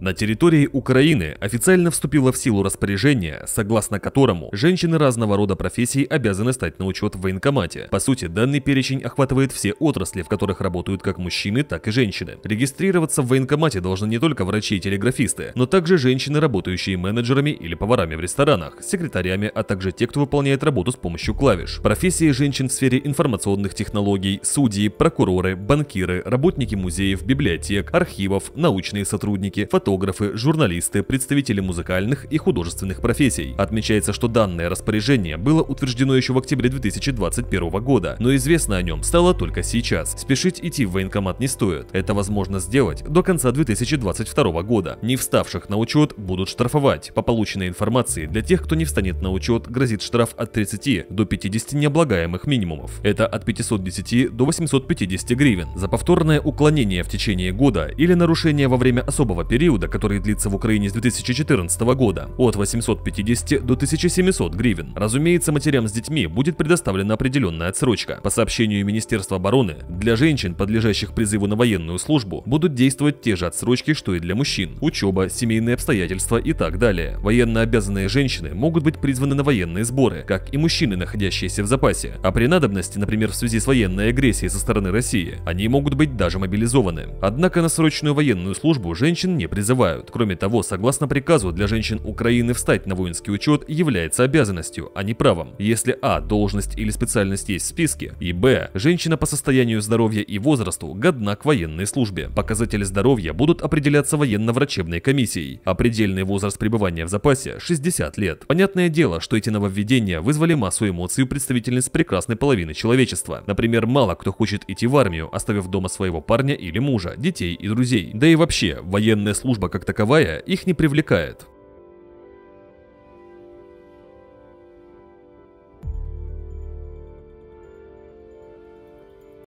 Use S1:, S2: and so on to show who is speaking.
S1: На территории Украины официально вступило в силу распоряжение, согласно которому женщины разного рода профессий обязаны стать на учет в военкомате. По сути, данный перечень охватывает все отрасли, в которых работают как мужчины, так и женщины. Регистрироваться в военкомате должны не только врачи и телеграфисты, но также женщины, работающие менеджерами или поварами в ресторанах, секретарями, а также те, кто выполняет работу с помощью клавиш. Профессии женщин в сфере информационных технологий, судьи, прокуроры, банкиры, работники музеев, библиотек, архивов, научные сотрудники, фотографы, фотографы, журналисты, представители музыкальных и художественных профессий. Отмечается, что данное распоряжение было утверждено еще в октябре 2021 года, но известно о нем стало только сейчас. Спешить идти в военкомат не стоит. Это возможно сделать до конца 2022 года. Не вставших на учет будут штрафовать. По полученной информации, для тех, кто не встанет на учет, грозит штраф от 30 до 50 необлагаемых минимумов. Это от 510 до 850 гривен. За повторное уклонение в течение года или нарушение во время особого периода периода, который длится в Украине с 2014 года, от 850 до 1700 гривен. Разумеется, матерям с детьми будет предоставлена определенная отсрочка. По сообщению Министерства обороны, для женщин, подлежащих призыву на военную службу, будут действовать те же отсрочки, что и для мужчин. Учеба, семейные обстоятельства и так далее. Военно обязанные женщины могут быть призваны на военные сборы, как и мужчины, находящиеся в запасе. А при надобности, например, в связи с военной агрессией со стороны России, они могут быть даже мобилизованы. Однако на срочную военную службу женщин не призывают призывают. Кроме того, согласно приказу, для женщин Украины встать на воинский учет является обязанностью, а не правом. Если а. должность или специальность есть в списке, и б. женщина по состоянию здоровья и возрасту годна к военной службе. Показатели здоровья будут определяться военно-врачебной комиссией, а предельный возраст пребывания в запасе – 60 лет. Понятное дело, что эти нововведения вызвали массу эмоций у представительниц прекрасной половины человечества. Например, мало кто хочет идти в армию, оставив дома своего парня или мужа, детей и друзей. Да и вообще, военная служба служба как таковая их не привлекает.